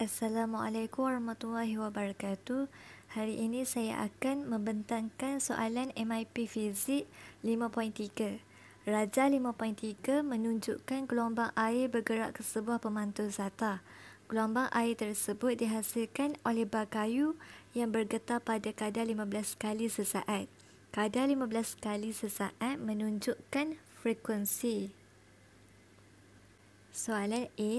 Assalamualaikum warahmatullahi wabarakatuh. Hari ini saya akan membentangkan soalan MIP Fizik 5.3. Raja 5.3 menunjukkan gelombang air bergerak ke sebuah pemantul zata. Gelombang air tersebut dihasilkan oleh bak kayu yang bergetar pada kadar 15 kali sesaat. Kadar 15 kali sesaat menunjukkan frekuensi. Soalan A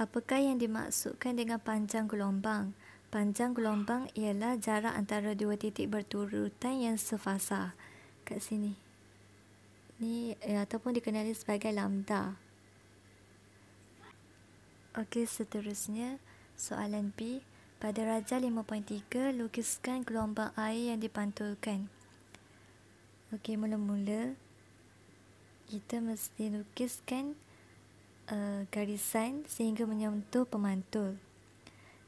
Apakah yang dimaksudkan dengan panjang gelombang? Panjang gelombang ialah jarak antara dua titik berturutan yang sefasa. Kat sini. Ini eh, ataupun dikenali sebagai lambda. Okey, seterusnya. Soalan B. Pada Raja 5.3, lukiskan gelombang air yang dipantulkan. Okey, mula-mula. Kita mesti lukiskan uh, garisan sehingga menyentuh pemantul.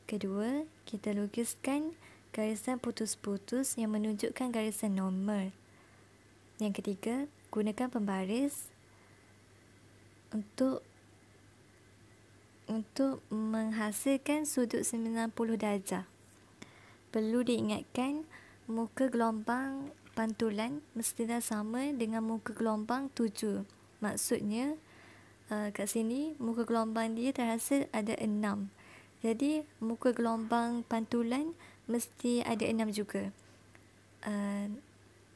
Kedua, kita lukiskan garisan putus-putus yang menunjukkan garisan normal. Yang ketiga, gunakan pembaris untuk untuk menghasilkan sudut 90 darjah. Perlu diingatkan muka gelombang pantulan mestilah sama dengan muka gelombang tujuh. Maksudnya uh, kat sini muka gelombang dia terhasil ada enam. Jadi muka gelombang pantulan mesti ada enam juga. Uh,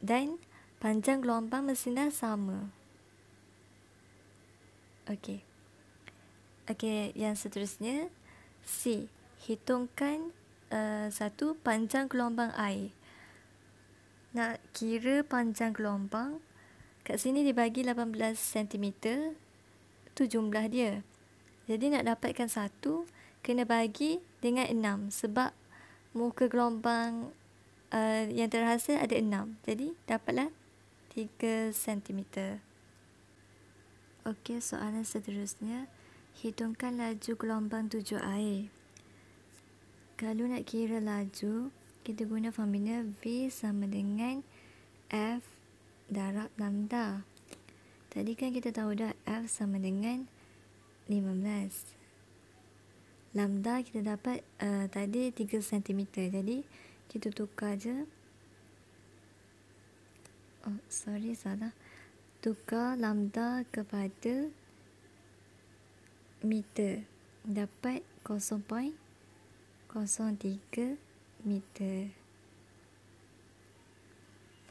dan panjang gelombang mesti dah sama. Okey. Okey, yang seterusnya C. Hitungkan uh, satu panjang gelombang air. Nak kira panjang gelombang kat sini dibagi 18 cm satu jumlah dia. Jadi nak dapatkan satu, kena bagi dengan enam. Sebab muka gelombang uh, yang terhasil ada enam. Jadi dapatlah tiga sentimeter. Okey, soalan seterusnya. Hitungkan laju gelombang tujuh air. Kalau nak kira laju, kita guna formula V sama dengan F darab lambda. Tadi kan kita tahu dah F sama dengan 15 Lambda kita dapat uh, tadi 3 cm Jadi kita tukar je Oh sorry salah Tukar lambda kepada meter Dapat 0.03 meter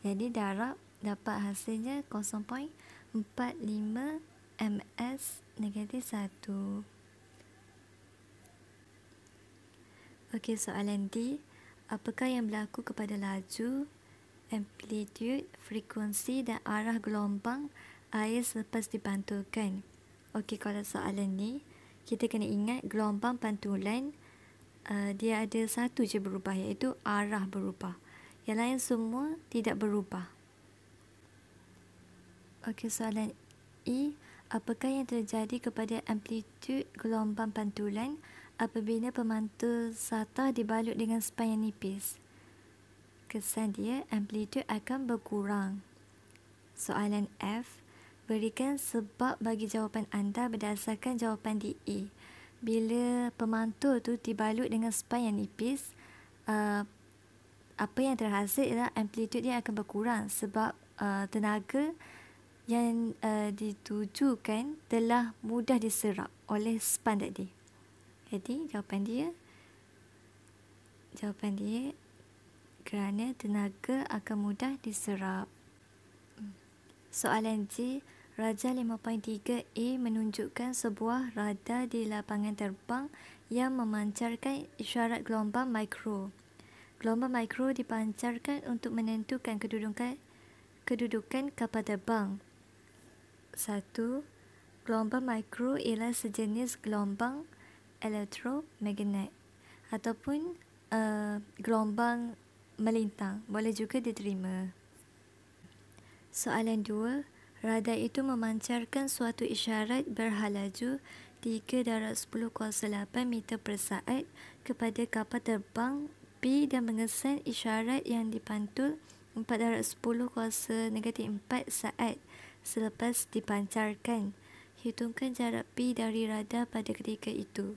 Jadi darab dapat hasilnya 0.03 meter 45 ms negatif 1 ok soalan D apakah yang berlaku kepada laju amplitude frekuensi dan arah gelombang air selepas dipantulkan ok kalau soalan ni kita kena ingat gelombang pantulan uh, dia ada satu je berubah iaitu arah berubah yang lain semua tidak berubah Okey, soalan E. Apakah yang terjadi kepada amplitude gelombang pantulan apabila pemantul sata dibalut dengan span yang nipis? Kesan dia, amplitude akan berkurang. Soalan F. Berikan sebab bagi jawapan anda berdasarkan jawapan di E. Bila pemantul tu dibalut dengan span yang nipis, uh, apa yang terhasil ialah amplitudnya akan berkurang sebab uh, tenaga yang uh, eh, ditujukan telah mudah diserap oleh span tadi. Jadi jawapan dia jawapan dia kerana tenaga akan mudah diserap. Hmm. Soalan C Raja 5.3A menunjukkan sebuah radar di lapangan terbang yang memancarkan isyarat gelombang mikro. Gelombang mikro dipancarkan untuk menentukan kedudukan kedudukan kapal terbang. Satu, gelombang mikro ialah sejenis gelombang elektromagnet ataupun uh, gelombang melintang boleh juga diterima. Soalan dua, radar itu memancarkan suatu isyarat berhalaju 3.10 kuasa 8 meter per saat kepada kapal terbang B dan mengesan isyarat yang dipantul 4 410 kuasa negatif 4 saat selepas dipancarkan. Hitungkan jarak P dari radar pada ketika itu.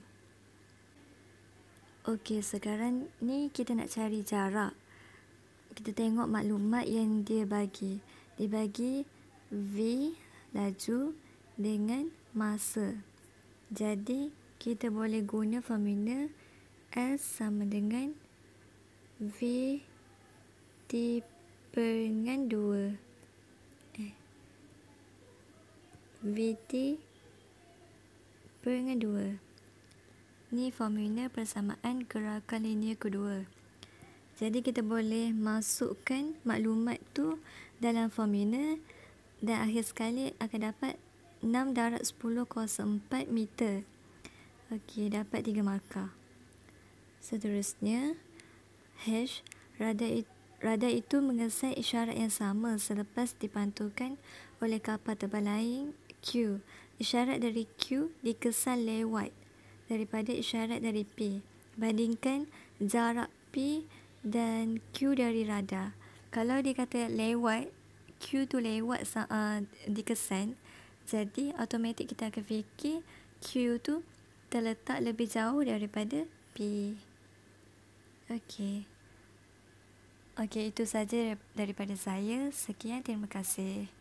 Okey, sekarang ni kita nak cari jarak. Kita tengok maklumat yang dia bagi. Dia bagi V laju dengan masa. Jadi, kita boleh guna formula S sama dengan V T per 2. VT perengah 2 ni formula persamaan gerakan linear kedua jadi kita boleh masukkan maklumat tu dalam formula dan akhir sekali akan dapat 6 darat 10.04 meter Okey, dapat 3 markah seterusnya H radar, rada itu mengesai isyarat yang sama selepas dipantulkan oleh kapal terbang Q. Isyarat dari Q dikesan lewat daripada isyarat dari P. Bandingkan jarak P dan Q dari radar. Kalau dia kata lewat, Q tu lewat uh, dikesan, jadi automatik kita akan fikir Q tu terletak lebih jauh daripada P. Okey. Okey, itu saja daripada saya. Sekian, terima kasih.